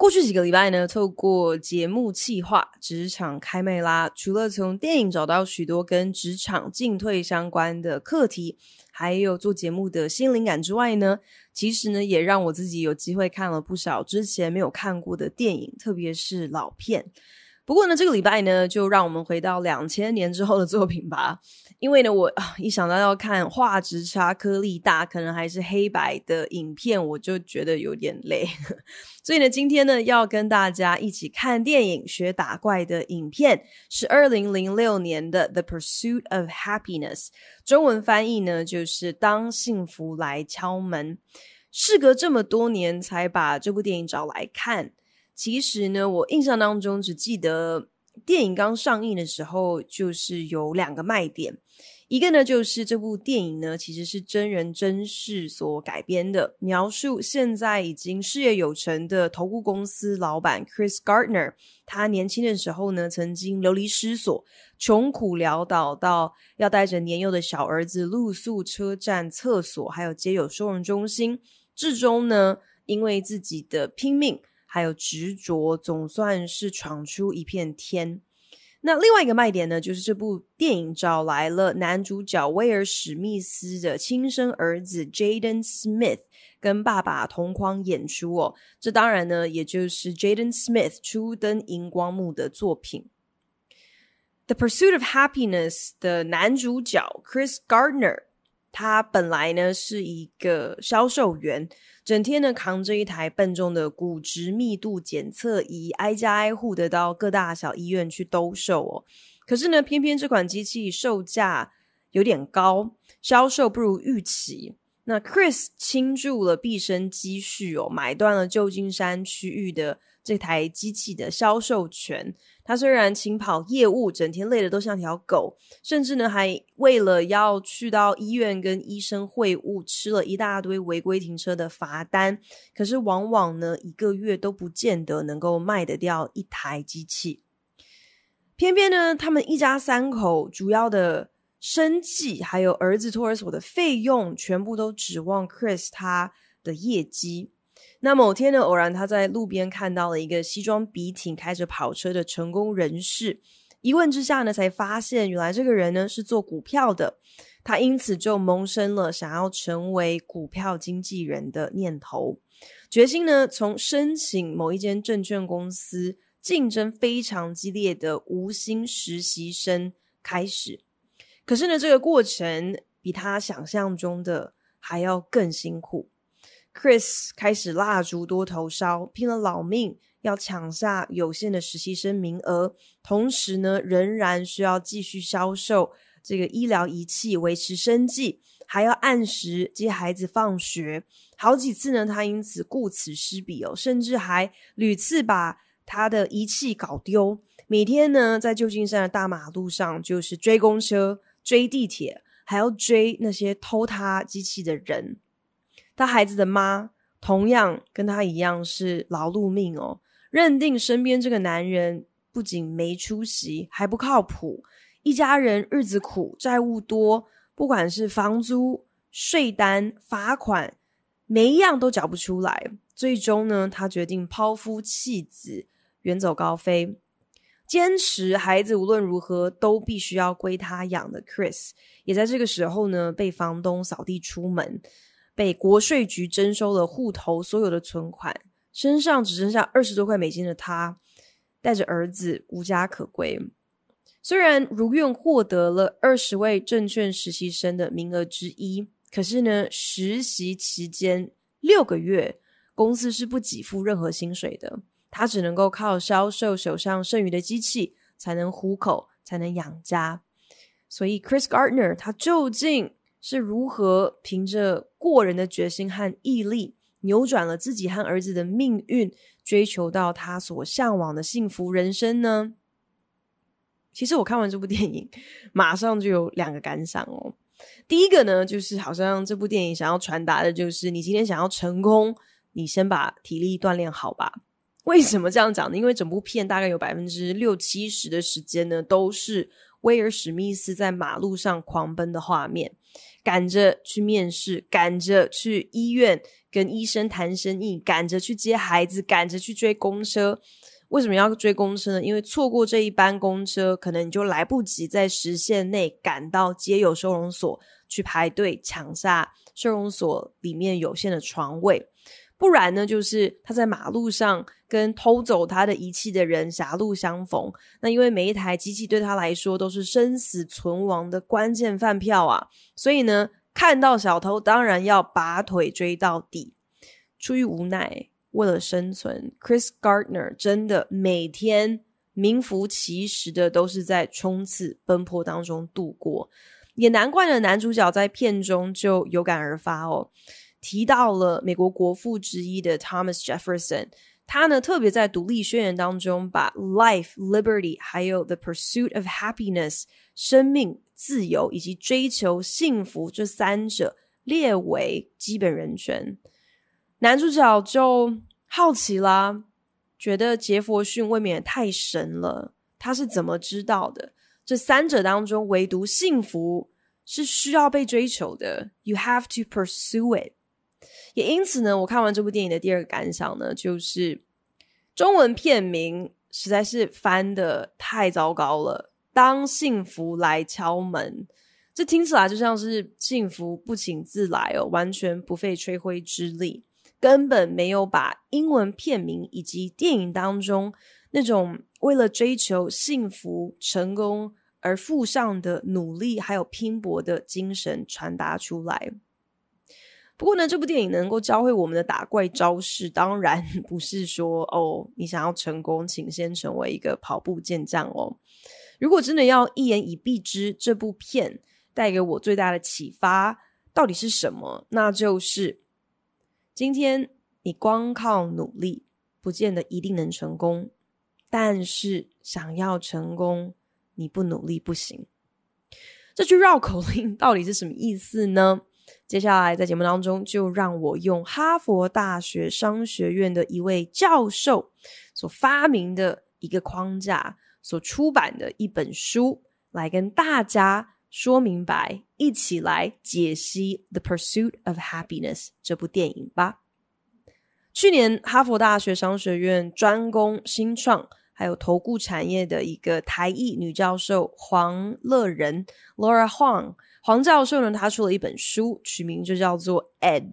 过去几个礼拜呢，透过节目企划《职场开麦啦》，除了从电影找到许多跟职场进退相关的课题，还有做节目的新灵感之外呢，其实呢，也让我自己有机会看了不少之前没有看过的电影，特别是老片。不过呢，这个礼拜呢，就让我们回到两千年之后的作品吧。因为呢，我啊一想到要看画质差、颗粒大、可能还是黑白的影片，我就觉得有点累。所以呢，今天呢，要跟大家一起看电影、学打怪的影片是二零零六年的《The Pursuit of Happiness》，中文翻译呢就是《当幸福来敲门》。事隔这么多年，才把这部电影找来看。其实呢，我印象当中只记得电影刚上映的时候，就是有两个卖点，一个呢就是这部电影呢其实是真人真事所改编的，描述现在已经事业有成的投顾公司老板 Chris Gardner，他年轻的时候呢曾经流离失所，穷苦潦倒到要带着年幼的小儿子露宿车站厕所，还有街友收容中心，至终呢因为自己的拼命。还有执着，总算是闯出一片天。那另外一个卖点呢，就是这部电影找来了男主角威尔史密斯的亲生儿子 Jaden Smith 跟爸爸同框演出哦。这当然呢，也就是 Jaden Smith 初登荧光幕的作品，《The Pursuit of Happiness》的男主角 Chris Gardner。他本来呢是一个销售员，整天呢扛着一台笨重的骨质密度检测仪，挨家挨户的到各大小医院去兜售哦。可是呢，偏偏这款机器售价有点高，销售不如预期。那 Chris 倾注了毕生积蓄哦，买断了旧金山区域的。这台机器的销售权，他虽然勤跑业务，整天累得都像条狗，甚至呢还为了要去到医院跟医生会晤，吃了一大堆违规停车的罚单。可是往往呢，一个月都不见得能够卖得掉一台机器。偏偏呢，他们一家三口主要的生计，还有儿子托儿所的费用，全部都指望 Chris 他的业绩。那某天呢，偶然他在路边看到了一个西装笔挺、开着跑车的成功人士，一问之下呢，才发现原来这个人呢是做股票的，他因此就萌生了想要成为股票经纪人的念头，决心呢从申请某一间证券公司竞争非常激烈的无薪实习生开始，可是呢，这个过程比他想象中的还要更辛苦。Chris 开始蜡烛多头烧，拼了老命要抢下有限的实习生名额，同时呢，仍然需要继续销售这个医疗仪器维持生计，还要按时接孩子放学。好几次呢，他因此顾此失彼哦，甚至还屡次把他的仪器搞丢。每天呢，在旧金山的大马路上，就是追公车、追地铁，还要追那些偷他机器的人。他孩子的妈同样跟他一样是劳碌命哦，认定身边这个男人不仅没出息，还不靠谱，一家人日子苦，债务多，不管是房租、税单、罚款，每一样都缴不出来。最终呢，他决定抛夫弃子，远走高飞。坚持孩子无论如何都必须要归他养的 Chris，也在这个时候呢被房东扫地出门。被国税局征收了户头所有的存款，身上只剩下二十多块美金的他，带着儿子无家可归。虽然如愿获得了二十位证券实习生的名额之一，可是呢，实习期间六个月，公司是不给付任何薪水的。他只能够靠销售手上剩余的机器才能糊口，才能养家。所以，Chris Gardner 他究竟？是如何凭着过人的决心和毅力，扭转了自己和儿子的命运，追求到他所向往的幸福人生呢？其实我看完这部电影，马上就有两个感想哦。第一个呢，就是好像这部电影想要传达的，就是你今天想要成功，你先把体力锻炼好吧。为什么这样讲呢？因为整部片大概有百分之六七十的时间呢，都是威尔·史密斯在马路上狂奔的画面。赶着去面试，赶着去医院跟医生谈生意，赶着去接孩子，赶着去追公车。为什么要追公车呢？因为错过这一班公车，可能你就来不及在时限内赶到街友收容所去排队抢下收容所里面有限的床位。不然呢，就是他在马路上跟偷走他的仪器的人狭路相逢。那因为每一台机器对他来说都是生死存亡的关键饭票啊，所以呢，看到小偷当然要拔腿追到底。出于无奈，为了生存，Chris Gardner 真的每天名副其实的都是在冲刺奔波当中度过。也难怪呢，男主角在片中就有感而发哦。提到了美国国父之一的 Thomas Jefferson，他呢特别在独立宣言当中把 life、liberty 还有 the pursuit of happiness（ 生命、自由以及追求幸福）这三者列为基本人权。男主角就好奇啦，觉得杰弗逊未免也太神了，他是怎么知道的？这三者当中唯独幸福是需要被追求的，you have to pursue it。也因此呢，我看完这部电影的第二个感想呢，就是中文片名实在是翻的太糟糕了。当幸福来敲门，这听起来就像是幸福不请自来哦，完全不费吹灰之力，根本没有把英文片名以及电影当中那种为了追求幸福、成功而负上的努力还有拼搏的精神传达出来。不过呢，这部电影能够教会我们的打怪招式，当然 不是说哦，你想要成功，请先成为一个跑步健将哦。如果真的要一言以蔽之，这部片带给我最大的启发到底是什么？那就是今天你光靠努力不见得一定能成功，但是想要成功，你不努力不行。这句绕口令到底是什么意思呢？接下来，在节目当中，就让我用哈佛大学商学院的一位教授所发明的一个框架所出版的一本书，来跟大家说明白，一起来解析《The Pursuit of Happiness》这部电影吧。去年，哈佛大学商学院专攻新创还有投顾产业的一个台裔女教授黄乐仁 （Laura Huang）。黄教授呢，他出了一本书，取名就叫做《Edge》，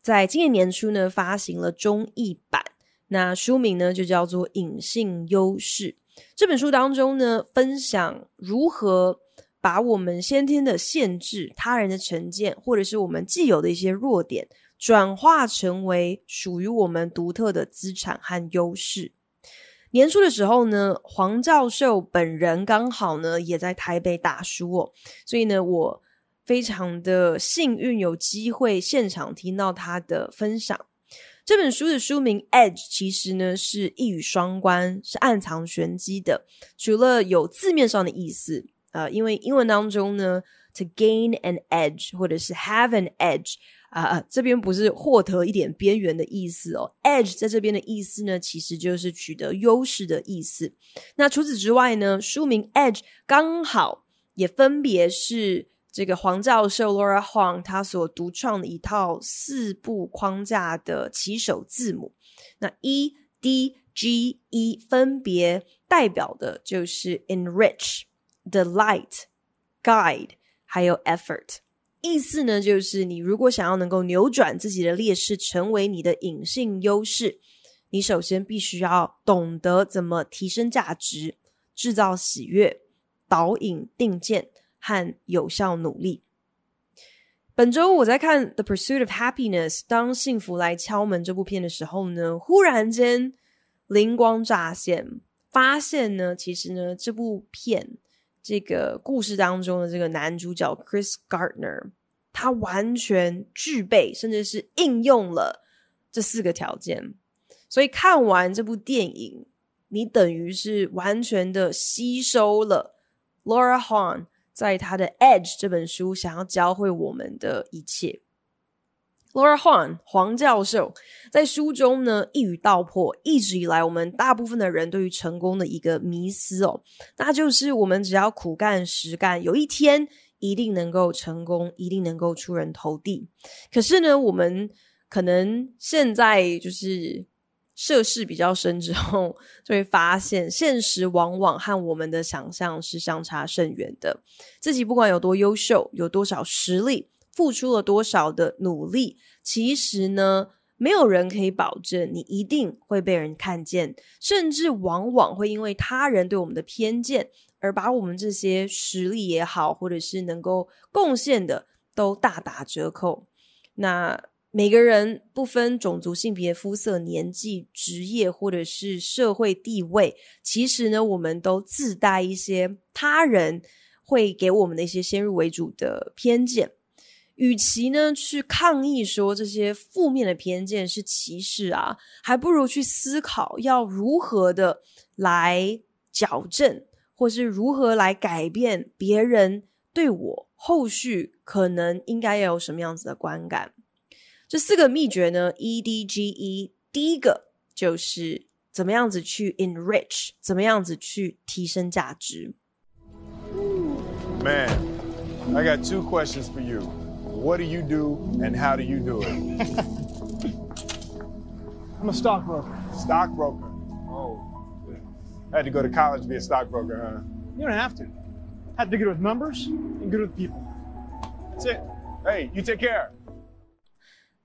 在今年年初呢，发行了中译版。那书名呢，就叫做《隐性优势》。这本书当中呢，分享如何把我们先天的限制、他人的成见，或者是我们既有的一些弱点，转化成为属于我们独特的资产和优势。年初的时候呢，黄教授本人刚好呢也在台北打书哦，所以呢我非常的幸运有机会现场听到他的分享。这本书的书名 Edge 其实呢是一语双关，是暗藏玄机的。除了有字面上的意思，啊，因为英文当中呢，to gain an edge 或者是 have an edge。啊啊，这边不是获得一点边缘的意思哦，edge 在这边的意思呢，其实就是取得优势的意思。那除此之外呢，书名 edge 刚好也分别是这个黄教授 Laura Huang 他所独创的一套四部框架的起手字母，那 E D G E 分别代表的就是 Enrich、Delight、Guide 还有 Effort。意思呢，就是你如果想要能够扭转自己的劣势，成为你的隐性优势，你首先必须要懂得怎么提升价值，制造喜悦，导引定见和有效努力。本周我在看《The Pursuit of Happiness》当幸福来敲门这部片的时候呢，忽然间灵光乍现，发现呢，其实呢这部片。这个故事当中的这个男主角 Chris Gardner，他完全具备，甚至是应用了这四个条件。所以看完这部电影，你等于是完全的吸收了 Laura Horn 在他的《Edge》这本书想要教会我们的一切。Laura Huang 黄教授在书中呢一语道破一直以来我们大部分的人对于成功的一个迷思哦，那就是我们只要苦干实干，有一天一定能够成功，一定能够出人头地。可是呢，我们可能现在就是涉世比较深之后，就会发现现实往往和我们的想象是相差甚远的。自己不管有多优秀，有多少实力。付出了多少的努力？其实呢，没有人可以保证你一定会被人看见，甚至往往会因为他人对我们的偏见，而把我们这些实力也好，或者是能够贡献的都大打折扣。那每个人不分种族、性别、肤色、年纪、职业或者是社会地位，其实呢，我们都自带一些他人会给我们的一些先入为主的偏见。与其呢去抗议说这些负面的偏见是歧视啊，还不如去思考要如何的来矫正，或是如何来改变别人对我后续可能应该要有什么样子的观感。这四个秘诀呢，E D G E，第一个就是怎么样子去 enrich，怎么样子去提升价值。Man，I got two questions for you. What do you do and how do you do it? I'm a stockbroker. Stockbroker. Oh. I had to go to college to be a stockbroker, huh? You don't have to. Have to be good with numbers and good with people. That's it. Hey, you take care.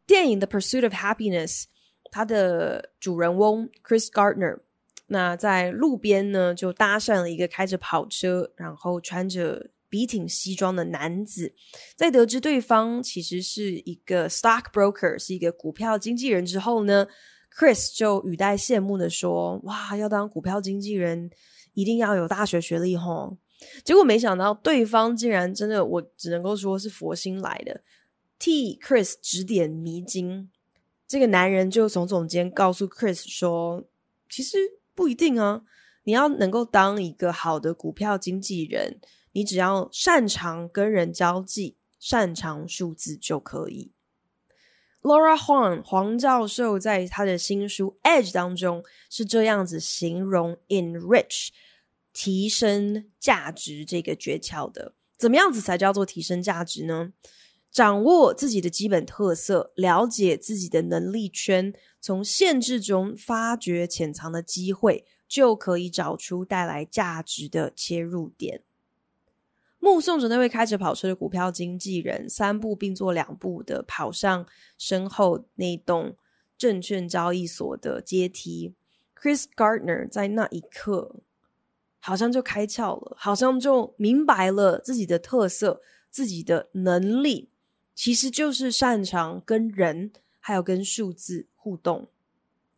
电影《The Pursuit of Happiness》，它的主人翁 Chris Gardner，那在路边呢就搭讪了一个开着跑车，然后穿着笔挺西装的男子，在得知对方其实是一个 stockbroker，是一个股票经纪人之后呢，Chris 就语带羡慕的说：“哇，要当股票经纪人一定要有大学学历吼。”结果没想到对方竟然真的，我只能够说是佛心来的，替 Chris 指点迷津。这个男人就耸耸肩，告诉 Chris 说：“其实不一定啊，你要能够当一个好的股票经纪人。”你只要擅长跟人交际，擅长数字就可以。Laura Huang 黄教授在他的新书《Edge》当中是这样子形容 “Enrich” 提升价值这个诀窍的：，怎么样子才叫做提升价值呢？掌握自己的基本特色，了解自己的能力圈，从限制中发掘潜藏的机会，就可以找出带来价值的切入点。目送着那位开着跑车的股票经纪人三步并作两步的跑上身后那栋证券交易所的阶梯，Chris Gardner 在那一刻好像就开窍了，好像就明白了自己的特色，自己的能力其实就是擅长跟人还有跟数字互动，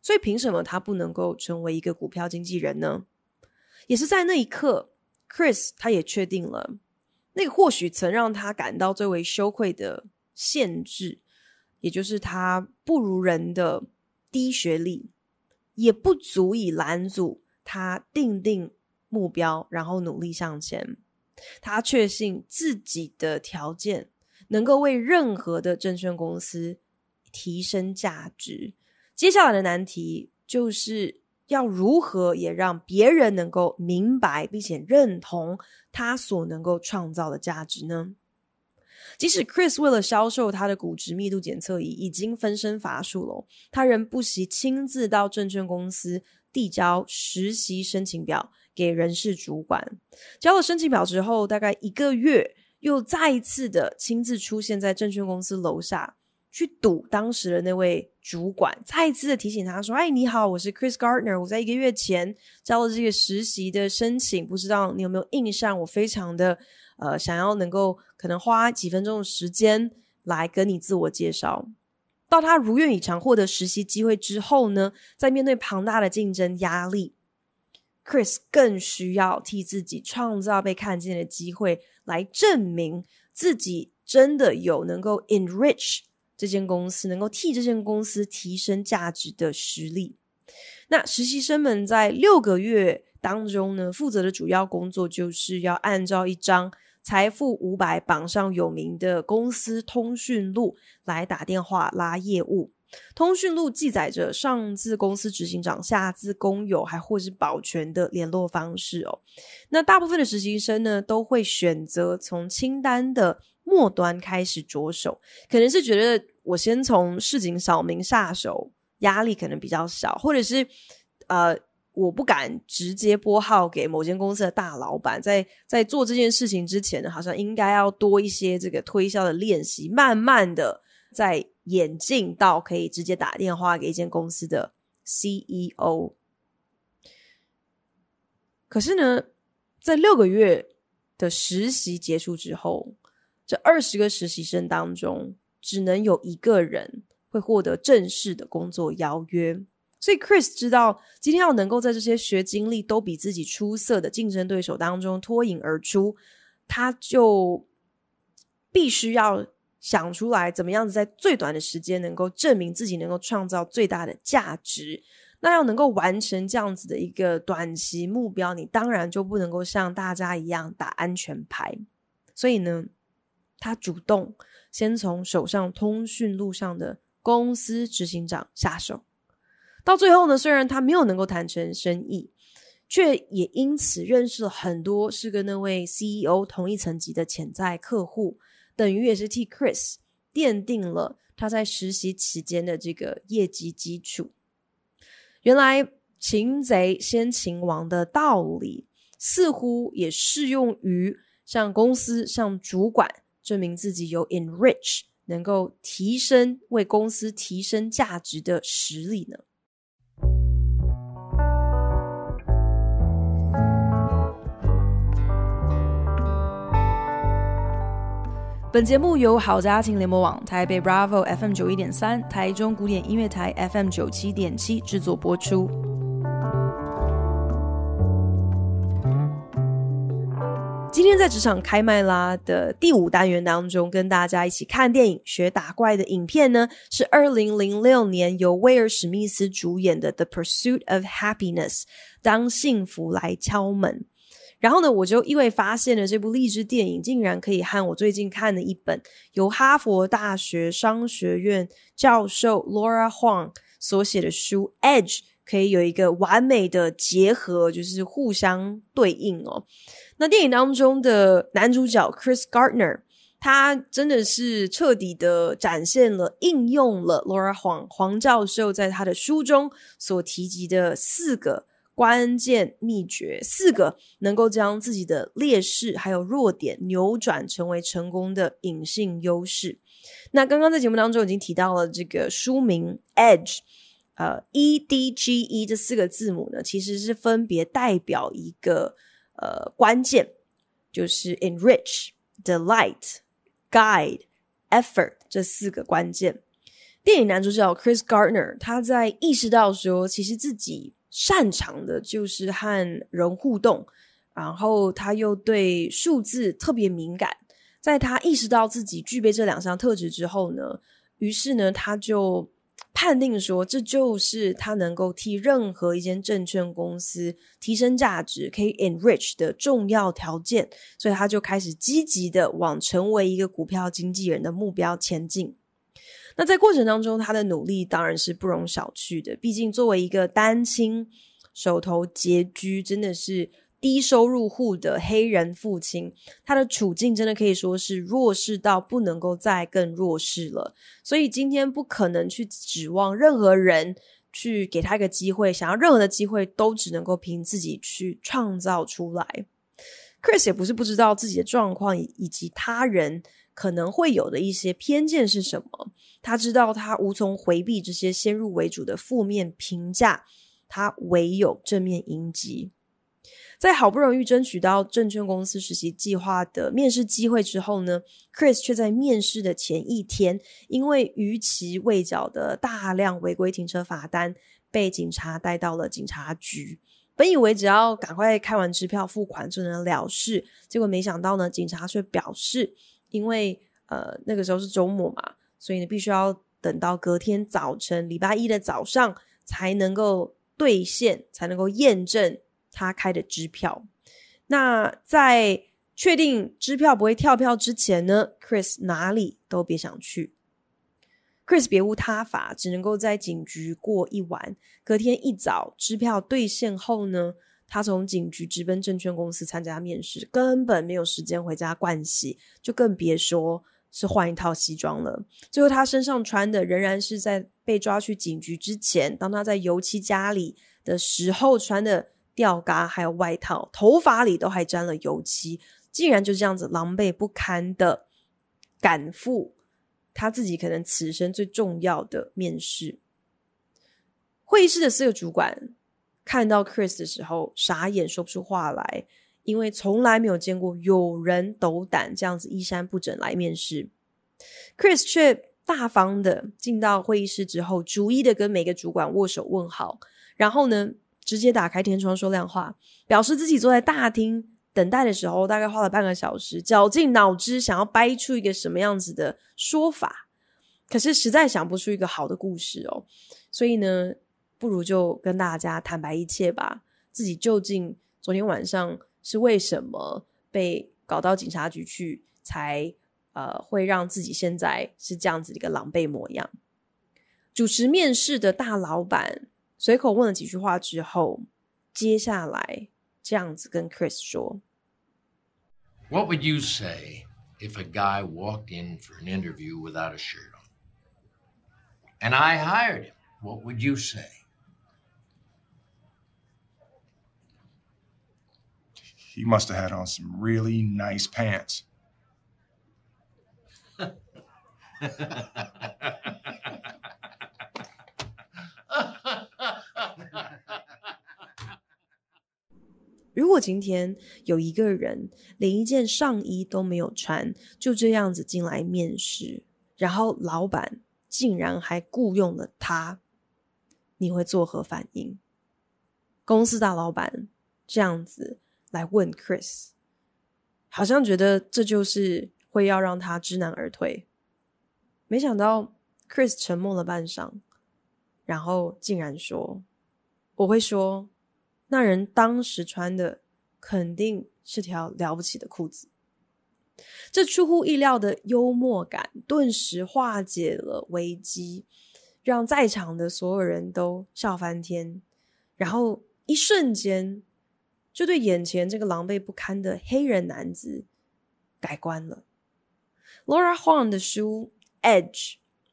所以凭什么他不能够成为一个股票经纪人呢？也是在那一刻，Chris 他也确定了。那个或许曾让他感到最为羞愧的限制，也就是他不如人的低学历，也不足以拦阻他定定目标，然后努力向前。他确信自己的条件能够为任何的证券公司提升价值。接下来的难题就是。要如何也让别人能够明白并且认同他所能够创造的价值呢？即使 Chris 为了销售他的骨质密度检测仪已经分身乏术了，他仍不惜亲自到证券公司递交实习申请表给人事主管。交了申请表之后，大概一个月，又再一次的亲自出现在证券公司楼下去堵当时的那位。主管再一次的提醒他说：“哎，你好，我是 Chris Gardner，我在一个月前交了这个实习的申请，不知道你有没有印象？我非常的呃，想要能够可能花几分钟的时间来跟你自我介绍。”到他如愿以偿获得实习机会之后呢，在面对庞大的竞争压力，Chris 更需要替自己创造被看见的机会，来证明自己真的有能够 enrich。这间公司能够替这间公司提升价值的实力。那实习生们在六个月当中呢，负责的主要工作就是要按照一张财富五百榜上有名的公司通讯录来打电话拉业务。通讯录记载着上自公司执行长，下自工友，还或是保全的联络方式哦。那大部分的实习生呢，都会选择从清单的。末端开始着手，可能是觉得我先从市井小民下手，压力可能比较小，或者是呃，我不敢直接拨号给某间公司的大老板，在在做这件事情之前，好像应该要多一些这个推销的练习，慢慢的在演进到可以直接打电话给一间公司的 CEO。可是呢，在六个月的实习结束之后。这二十个实习生当中，只能有一个人会获得正式的工作邀约。所以，Chris 知道今天要能够在这些学经历都比自己出色的竞争对手当中脱颖而出，他就必须要想出来怎么样子在最短的时间能够证明自己能够创造最大的价值。那要能够完成这样子的一个短期目标，你当然就不能够像大家一样打安全牌。所以呢？他主动先从手上通讯录上的公司执行长下手，到最后呢，虽然他没有能够谈成生意，却也因此认识了很多是跟那位 CEO 同一层级的潜在客户，等于也是替 Chris 奠定了他在实习期间的这个业绩基础。原来擒贼先擒王的道理，似乎也适用于像公司、像主管。证明自己有 enrich，能够提升为公司提升价值的实力呢？本节目由好家庭联盟网、台北 Bravo FM 九一点三、台中古典音乐台 FM 九七点七制作播出。今天在职场开麦啦的第五单元当中，跟大家一起看电影、学打怪的影片呢，是二零零六年由威尔·史密斯主演的《The Pursuit of Happiness》，当幸福来敲门。然后呢，我就意外发现了这部励志电影竟然可以和我最近看的一本由哈佛大学商学院教授 Laura Huang 所写的书《Edge》可以有一个完美的结合，就是互相对应哦。那电影当中的男主角 Chris Gardner，他真的是彻底的展现了应用了 Laura 黄黄教授在他的书中所提及的四个关键秘诀，四个能够将自己的劣势还有弱点扭转成为成功的隐性优势。那刚刚在节目当中已经提到了这个书名 Edge，呃，E D G E 这四个字母呢，其实是分别代表一个。呃，关键就是 enrich delight guide effort 这四个关键。电影男主角 Chris Gardner，他在意识到说，其实自己擅长的就是和人互动，然后他又对数字特别敏感。在他意识到自己具备这两项特质之后呢，于是呢，他就。判定说，这就是他能够替任何一间证券公司提升价值、可以 enrich 的重要条件，所以他就开始积极的往成为一个股票经纪人的目标前进。那在过程当中，他的努力当然是不容小觑的，毕竟作为一个单亲，手头拮据，真的是。低收入户的黑人父亲，他的处境真的可以说是弱势到不能够再更弱势了。所以今天不可能去指望任何人去给他一个机会，想要任何的机会都只能够凭自己去创造出来。Chris 也不是不知道自己的状况以及他人可能会有的一些偏见是什么，他知道他无从回避这些先入为主的负面评价，他唯有正面迎击。在好不容易争取到证券公司实习计划的面试机会之后呢，Chris 却在面试的前一天，因为逾期未缴的大量违规停车罚单，被警察带到了警察局。本以为只要赶快开完支票付款就能了事，结果没想到呢，警察却表示，因为呃那个时候是周末嘛，所以呢必须要等到隔天早晨，礼拜一的早上才能够兑现，才能够验证。他开的支票，那在确定支票不会跳票之前呢，Chris 哪里都别想去。Chris 别无他法，只能够在警局过一晚。隔天一早，支票兑现后呢，他从警局直奔证券公司参加面试，根本没有时间回家灌洗，就更别说是换一套西装了。最后，他身上穿的仍然是在被抓去警局之前，当他在油漆家里的时候穿的。吊嘎还有外套，头发里都还沾了油漆，竟然就这样子狼狈不堪的赶赴他自己可能此生最重要的面试。会议室的四个主管看到 Chris 的时候，傻眼说不出话来，因为从来没有见过有人斗胆这样子衣衫不整来面试。Chris 却大方的进到会议室之后，逐一的跟每个主管握手问好，然后呢？直接打开天窗说亮话，表示自己坐在大厅等待的时候，大概花了半个小时，绞尽脑汁想要掰出一个什么样子的说法，可是实在想不出一个好的故事哦。所以呢，不如就跟大家坦白一切吧，自己究竟昨天晚上是为什么被搞到警察局去，才呃会让自己现在是这样子的一个狼狈模样。主持面试的大老板。随口问了几句话之后，接下来这样子跟 Chris 说：“What would you say if a guy walked in for an interview without a shirt on, and I hired him? What would you say?” He must have had on some really nice pants. 果今天有一个人连一件上衣都没有穿，就这样子进来面试，然后老板竟然还雇佣了他，你会作何反应？公司大老板这样子来问 Chris，好像觉得这就是会要让他知难而退。没想到 Chris 沉默了半晌，然后竟然说：“我会说。”那人当时穿的肯定是条了不起的裤子。这出乎意料的幽默感顿时化解了危机，让在场的所有人都笑翻天，然后一瞬间就对眼前这个狼狈不堪的黑人男子改观了。Laura Huang 的书《Edge》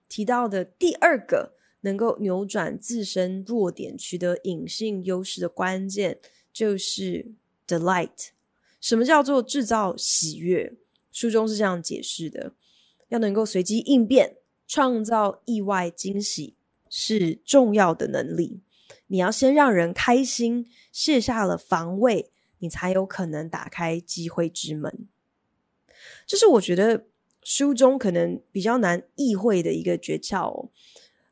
提到的第二个。能够扭转自身弱点、取得隐性优势的关键，就是 delight。什么叫做制造喜悦？书中是这样解释的：要能够随机应变、创造意外惊喜，是重要的能力。你要先让人开心，卸下了防卫，你才有可能打开机会之门。这是我觉得书中可能比较难意会的一个诀窍。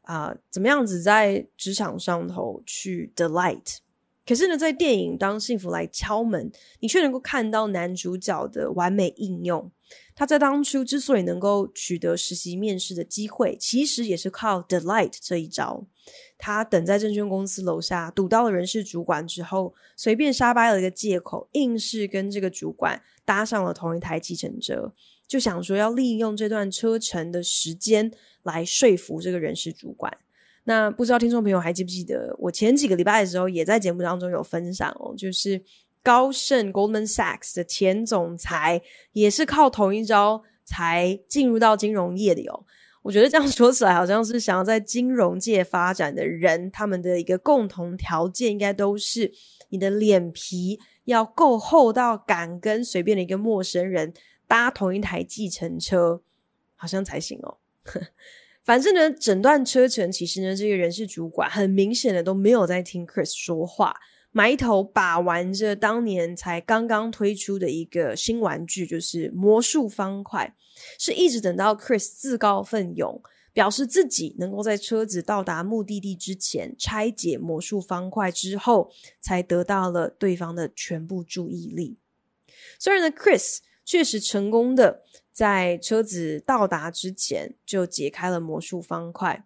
啊，怎么样子在职场上头去 delight？可是呢，在电影《当幸福来敲门》，你却能够看到男主角的完美应用。他在当初之所以能够取得实习面试的机会，其实也是靠 delight 这一招。他等在证券公司楼下，堵到了人事主管之后，随便沙巴了一个借口，硬是跟这个主管搭上了同一台计程车。就想说要利用这段车程的时间来说服这个人事主管。那不知道听众朋友还记不记得，我前几个礼拜的时候也在节目当中有分享哦，就是高盛 Goldman Sachs 的前总裁也是靠同一招才进入到金融业的哦。我觉得这样说起来，好像是想要在金融界发展的人，他们的一个共同条件，应该都是你的脸皮要够厚到敢跟随便的一个陌生人。搭同一台计程车，好像才行哦。反正呢，整段车程其实呢，这个人事主管很明显的都没有在听 Chris 说话，埋头把玩着当年才刚刚推出的一个新玩具，就是魔术方块。是一直等到 Chris 自告奋勇，表示自己能够在车子到达目的地之前拆解魔术方块之后，才得到了对方的全部注意力。虽然呢，Chris。确实成功的在车子到达之前就解开了魔术方块，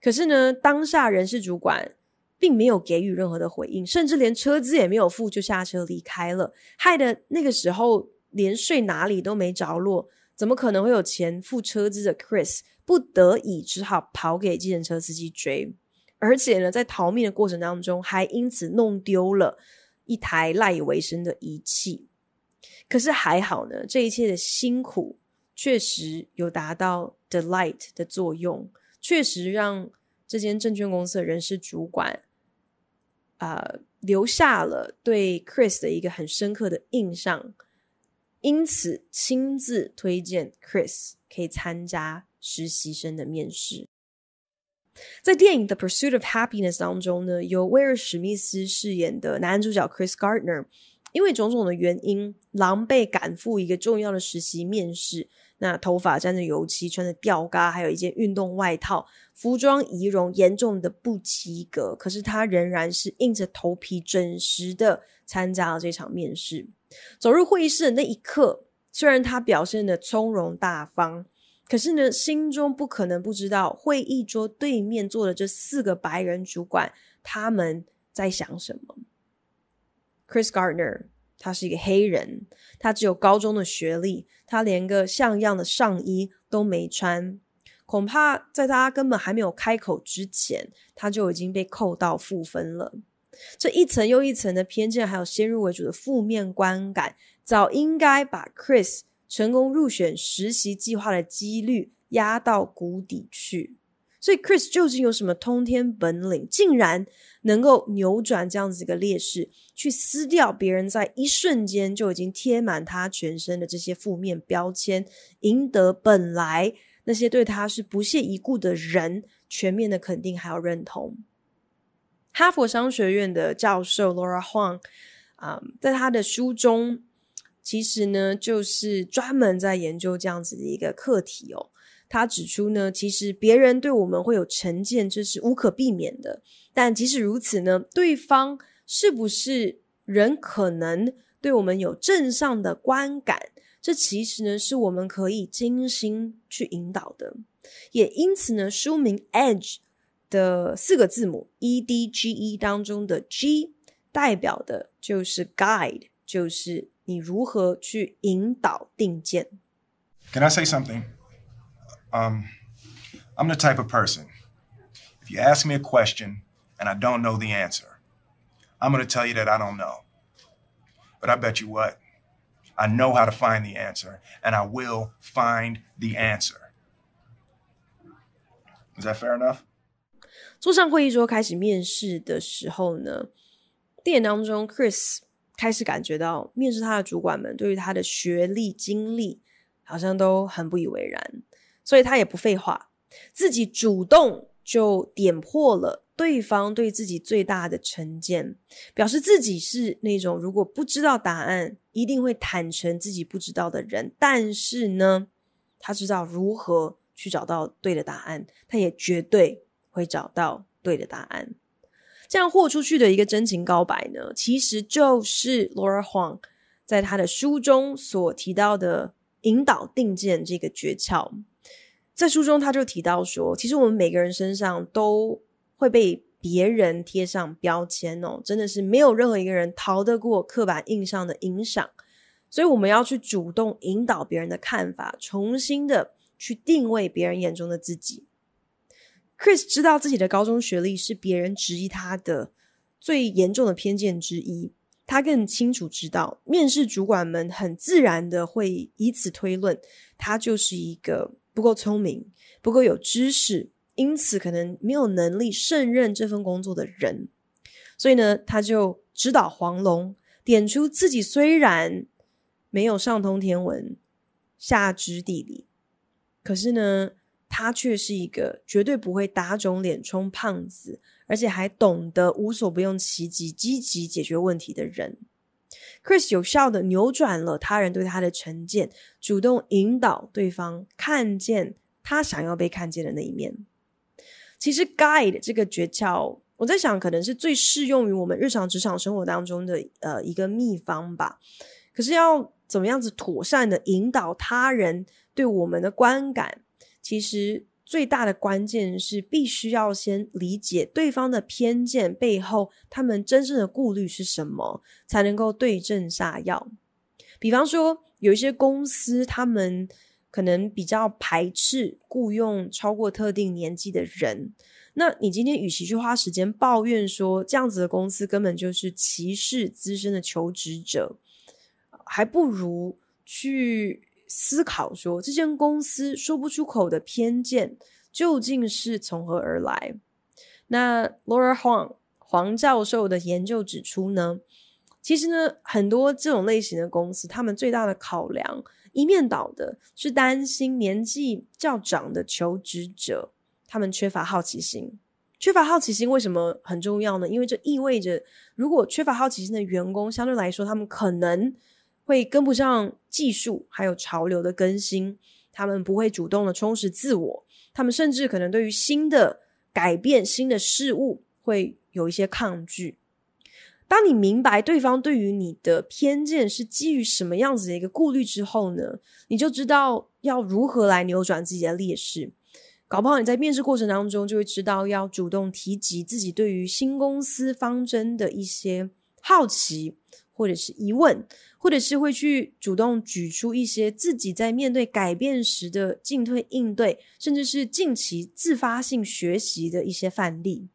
可是呢，当下人事主管并没有给予任何的回应，甚至连车资也没有付就下车离开了，害得那个时候连睡哪里都没着落，怎么可能会有钱付车资的 Chris？不得已只好跑给计程车司机追，而且呢，在逃命的过程当中还因此弄丢了一台赖以为生的仪器。可是还好呢，这一切的辛苦确实有达到 delight 的作用，确实让这间证券公司的人事主管，啊，留下了对 Chris 的一个很深刻的印象，因此亲自推荐 Chris 可以参加实习生的面试。在电影《The Pursuit of Happiness》当中呢，由威尔·史密斯饰演的男主角 Chris Gardner。因为种种的原因，狼狈赶赴一个重要的实习面试。那头发沾着油漆，穿着吊嘎，还有一件运动外套，服装仪容严重的不及格。可是他仍然是硬着头皮准时的参加了这场面试。走入会议室的那一刻，虽然他表现的从容大方，可是呢，心中不可能不知道会议桌对面坐的这四个白人主管他们在想什么。Chris Gardner，他是一个黑人，他只有高中的学历，他连个像样的上衣都没穿。恐怕在他根本还没有开口之前，他就已经被扣到负分了。这一层又一层的偏见，还有先入为主的负面观感，早应该把 Chris 成功入选实习计划的几率压到谷底去。所以，Chris 究竟有什么通天本领，竟然能够扭转这样子一个劣势，去撕掉别人在一瞬间就已经贴满他全身的这些负面标签，赢得本来那些对他是不屑一顾的人全面的肯定，还有认同？哈佛商学院的教授 Laura Huang，啊，在他的书中。其实呢，就是专门在研究这样子的一个课题哦。他指出呢，其实别人对我们会有成见，这是无可避免的。但即使如此呢，对方是不是人可能对我们有正向的观感？这其实呢，是我们可以精心去引导的。也因此呢，书名 Edge 的四个字母 E D G E 当中的 G，代表的就是 Guide，就是。你如何去引导定见。Can I say something? Um, I'm the type of person. If you ask me a question and I don't know the answer, I'm going to tell you that I don't know. But I bet you what? I know how to find the answer, and I will find the answer. Is that fair enough? 坐上会议桌开始面试的时候呢，电影当中 Chris 开始感觉到面试他的主管们对于他的学历经历好像都很不以为然，所以他也不废话，自己主动就点破了对方对自己最大的成见，表示自己是那种如果不知道答案，一定会坦诚自己不知道的人。但是呢，他知道如何去找到对的答案，他也绝对会找到对的答案。这样豁出去的一个真情告白呢，其实就是 Laura Huang 在他的书中所提到的引导定见这个诀窍。在书中，他就提到说，其实我们每个人身上都会被别人贴上标签哦，真的是没有任何一个人逃得过刻板印象的影响。所以，我们要去主动引导别人的看法，重新的去定位别人眼中的自己。Chris 知道自己的高中学历是别人质疑他的最严重的偏见之一，他更清楚知道面试主管们很自然的会以此推论，他就是一个不够聪明、不够有知识，因此可能没有能力胜任这份工作的人。所以呢，他就指导黄龙，点出自己虽然没有上通天文、下知地理，可是呢。他却是一个绝对不会打肿脸充胖子，而且还懂得无所不用其极、积极解决问题的人。Chris 有效的扭转了他人对他的成见，主动引导对方看见他想要被看见的那一面。其实，Guide 这个诀窍，我在想，可能是最适用于我们日常职场生活当中的呃一个秘方吧。可是，要怎么样子妥善的引导他人对我们的观感？其实最大的关键是，必须要先理解对方的偏见背后，他们真正的顾虑是什么，才能够对症下药。比方说，有一些公司，他们可能比较排斥雇佣超过特定年纪的人。那你今天与其去花时间抱怨说，这样子的公司根本就是歧视资深的求职者，还不如去。思考说，这间公司说不出口的偏见究竟是从何而来？那 Laura Huang 黄教授的研究指出呢，其实呢，很多这种类型的公司，他们最大的考量一面倒的是担心年纪较长的求职者，他们缺乏好奇心。缺乏好奇心为什么很重要呢？因为这意味着，如果缺乏好奇心的员工，相对来说，他们可能。会跟不上技术还有潮流的更新，他们不会主动的充实自我，他们甚至可能对于新的改变、新的事物会有一些抗拒。当你明白对方对于你的偏见是基于什么样子的一个顾虑之后呢，你就知道要如何来扭转自己的劣势。搞不好你在面试过程当中就会知道要主动提及自己对于新公司方针的一些好奇。或者是疑问，或者是会去主动举出一些自己在面对改变时的进退应对，甚至是近期自发性学习的一些范例。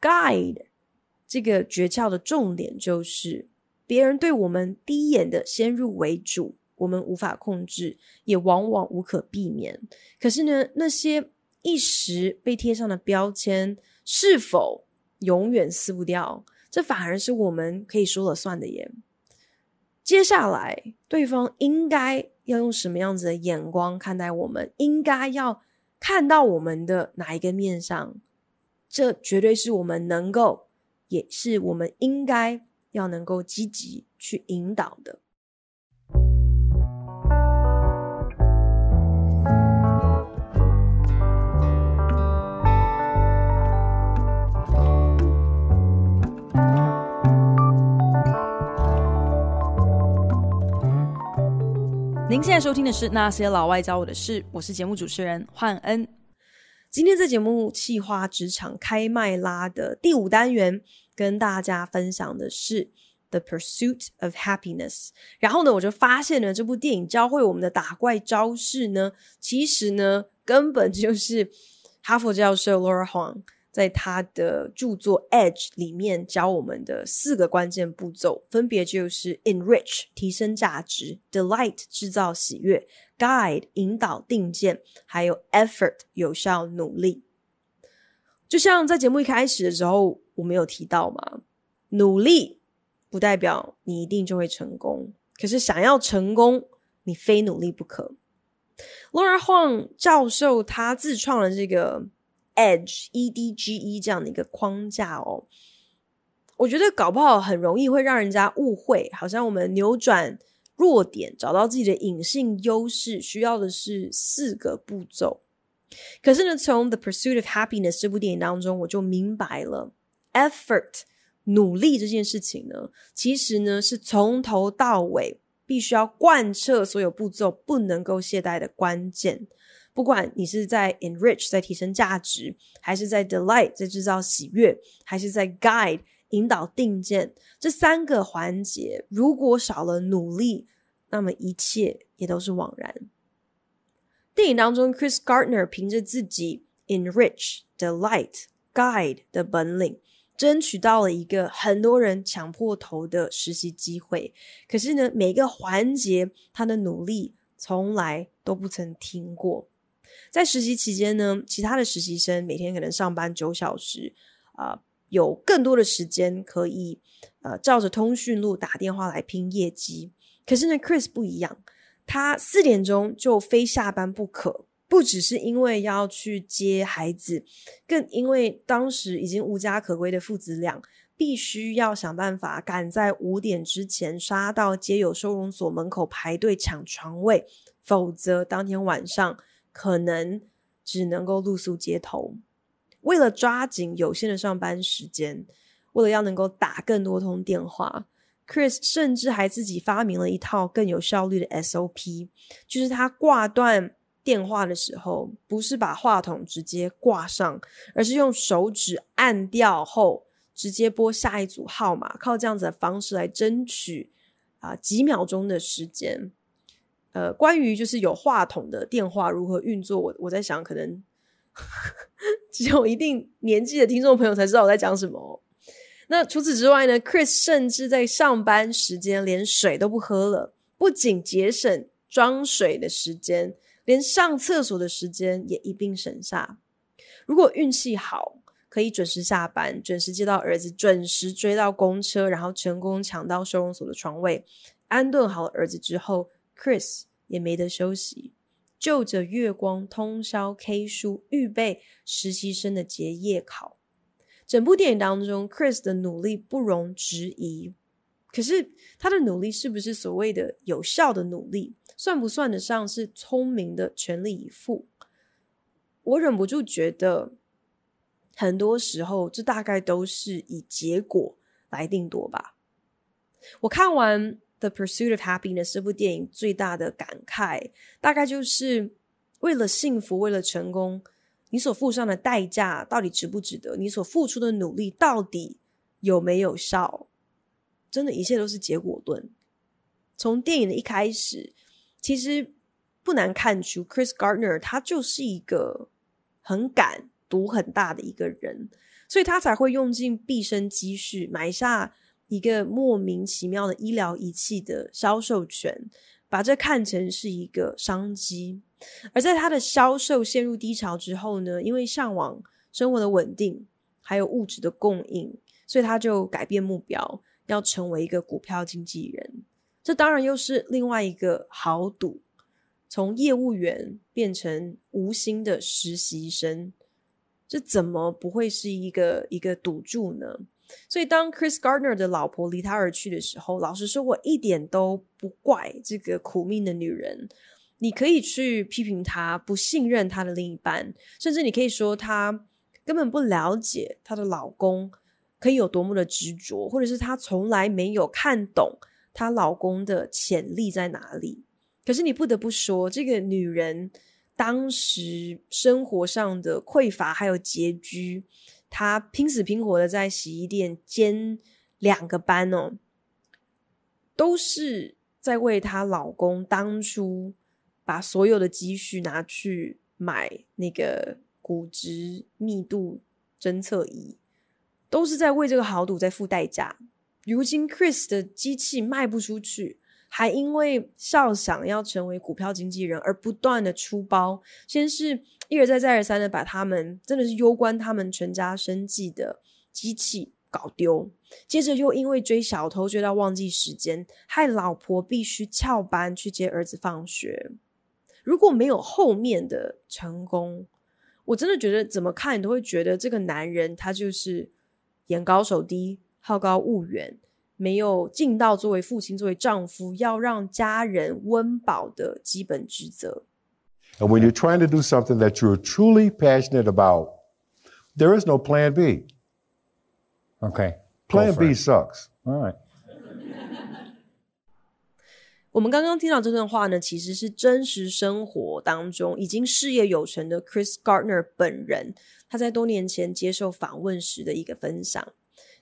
Guide 这个诀窍的重点就是，别人对我们第一眼的先入为主，我们无法控制，也往往无可避免。可是呢，那些一时被贴上的标签，是否永远撕不掉？这反而是我们可以说了算的耶。接下来，对方应该要用什么样子的眼光看待我们？应该要看到我们的哪一个面上？这绝对是我们能够，也是我们应该要能够积极去引导的。您现在收听的是《那些老外教我的事》，我是节目主持人焕恩。今天在节目《气化职场开麦拉》的第五单元，跟大家分享的是《The Pursuit of Happiness》。然后呢，我就发现了这部电影教会我们的打怪招式呢，其实呢，根本就是哈佛教授 Laura Huang。在他的著作《Edge》里面教我们的四个关键步骤，分别就是 Enrich 提升价值、Delight 制造喜悦、Guide 引导定见，还有 Effort 有效努力。就像在节目一开始的时候，我们有提到嘛，努力不代表你一定就会成功，可是想要成功，你非努力不可。Laura Huang 教授他自创了这个。Edge, edge 这样的一个框架哦，我觉得搞不好很容易会让人家误会，好像我们扭转弱点、找到自己的隐性优势，需要的是四个步骤。可是呢，从《The Pursuit of Happiness》这部电影当中，我就明白了，effort 努力这件事情呢，其实呢是从头到尾必须要贯彻所有步骤，不能够懈怠的关键。不管你是在 enrich 在提升价值，还是在 delight 在制造喜悦，还是在 guide 引导定见，这三个环节如果少了努力，那么一切也都是枉然。电影当中，Chris Gardner 凭着自己 enrich、delight、guide 的本领，争取到了一个很多人抢破头的实习机会。可是呢，每个环节他的努力从来都不曾停过。在实习期间呢，其他的实习生每天可能上班九小时，啊，有更多的时间可以，呃，照着通讯录打电话来拼业绩。可是呢，Chris 不一样，他四点钟就非下班不可，不只是因为要去接孩子，更因为当时已经无家可归的父子俩必须要想办法赶在五点之前杀到街友收容所门口排队抢床位，否则当天晚上。可能只能够露宿街头。为了抓紧有限的上班时间，为了要能够打更多通电话，Chris 甚至还自己发明了一套更有效率的 SOP，就是他挂断电话的时候，不是把话筒直接挂上，而是用手指按掉后，直接拨下一组号码，靠这样子的方式来争取啊几秒钟的时间。呃，关于就是有话筒的电话如何运作，我我在想，可能只有一定年纪的听众朋友才知道我在讲什么。那除此之外呢？Chris 甚至在上班时间连水都不喝了，不仅节省装水的时间，连上厕所的时间也一并省下。如果运气好，可以准时下班，准时接到儿子，准时追到公车，然后成功抢到收容所的床位，安顿好儿子之后。Chris 也没得休息，就着月光通宵 K 书，预备实习生的结业考。整部电影当中，Chris 的努力不容置疑。可是他的努力是不是所谓的有效的努力，算不算得上是聪明的全力以赴？我忍不住觉得，很多时候这大概都是以结果来定夺吧。我看完。《The Pursuit of Happiness》这部电影最大的感慨，大概就是为了幸福、为了成功，你所付上的代价到底值不值得？你所付出的努力到底有没有效？真的，一切都是结果论。从电影的一开始，其实不难看出，Chris Gardner 他就是一个很敢赌很大的一个人，所以他才会用尽毕生积蓄买下。一个莫名其妙的医疗仪器的销售权，把这看成是一个商机。而在他的销售陷入低潮之后呢，因为向往生活的稳定，还有物质的供应，所以他就改变目标，要成为一个股票经纪人。这当然又是另外一个豪赌，从业务员变成无薪的实习生，这怎么不会是一个一个赌注呢？所以，当 Chris Gardner 的老婆离他而去的时候，老实说，我一点都不怪这个苦命的女人。你可以去批评她不信任她的另一半，甚至你可以说她根本不了解她的老公可以有多么的执着，或者是她从来没有看懂她老公的潜力在哪里。可是，你不得不说，这个女人当时生活上的匮乏还有拮据。她拼死拼活的在洗衣店兼两个班哦，都是在为她老公当初把所有的积蓄拿去买那个骨质密度侦测仪，都是在为这个豪赌在付代价。如今 Chris 的机器卖不出去，还因为少想要成为股票经纪人而不断的出包，先是。一而再再而三的把他们真的是攸关他们全家生计的机器搞丢，接着又因为追小偷追到忘记时间，害老婆必须翘班去接儿子放学。如果没有后面的成功，我真的觉得怎么看你都会觉得这个男人他就是眼高手低、好高骛远，没有尽到作为父亲、作为丈夫要让家人温饱的基本职责。And when you're trying to do something that you're truly passionate about, there is no Plan B. Okay. Plan B sucks. All Right. 我们刚刚听到这段话呢，其实是真实生活当中已经事业有成的 Chris Gardner 本人他在多年前接受访问时的一个分享。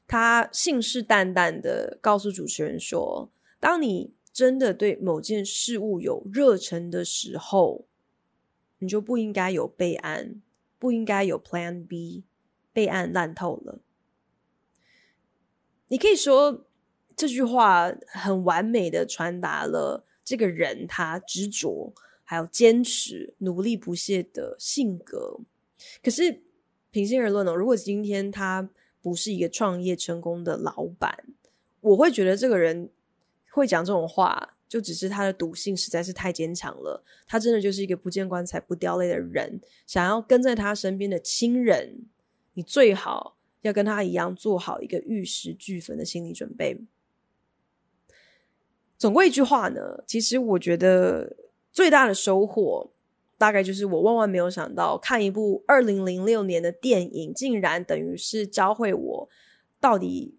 他信誓旦旦的告诉主持人说：“当你真的对某件事物有热忱的时候。”你就不应该有备案，不应该有 Plan B，备案烂透了。你可以说这句话很完美的传达了这个人他执着还有坚持、努力不懈的性格。可是，平心而论哦，如果今天他不是一个创业成功的老板，我会觉得这个人会讲这种话。就只是他的毒性实在是太坚强了，他真的就是一个不见棺材不掉泪的人。想要跟在他身边的亲人，你最好要跟他一样做好一个玉石俱焚的心理准备。总归一句话呢，其实我觉得最大的收获，大概就是我万万没有想到，看一部二零零六年的电影，竟然等于是教会我到底。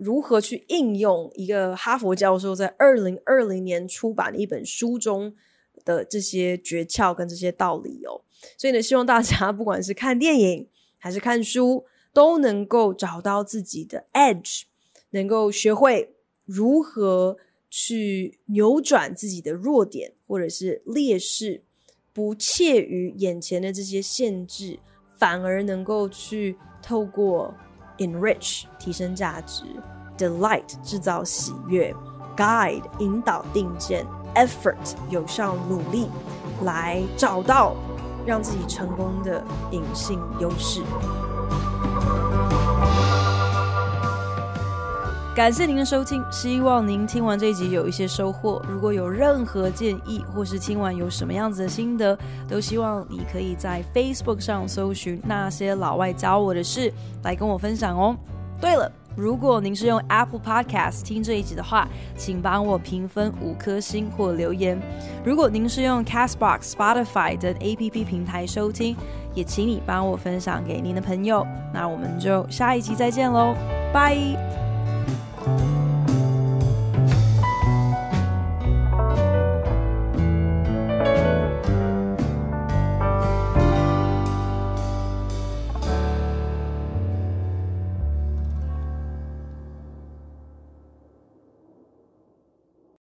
如何去应用一个哈佛教授在二零二零年出版的一本书中的这些诀窍跟这些道理哦？所以呢，希望大家不管是看电影还是看书，都能够找到自己的 edge，能够学会如何去扭转自己的弱点或者是劣势，不怯于眼前的这些限制，反而能够去透过。Enrich 提升价值，Delight 制造喜悦，Guide 引导定见，Effort 有效努力，来找到让自己成功的隐性优势。感谢您的收听，希望您听完这一集有一些收获。如果有任何建议，或是听完有什么样子的心得，都希望你可以在 Facebook 上搜寻那些老外教我的事来跟我分享哦。对了，如果您是用 Apple Podcast 听这一集的话，请帮我评分五颗星或留言。如果您是用 Castbox、Spotify 等 A P P 平台收听，也请你帮我分享给您的朋友。那我们就下一集再见喽，拜。Thank you.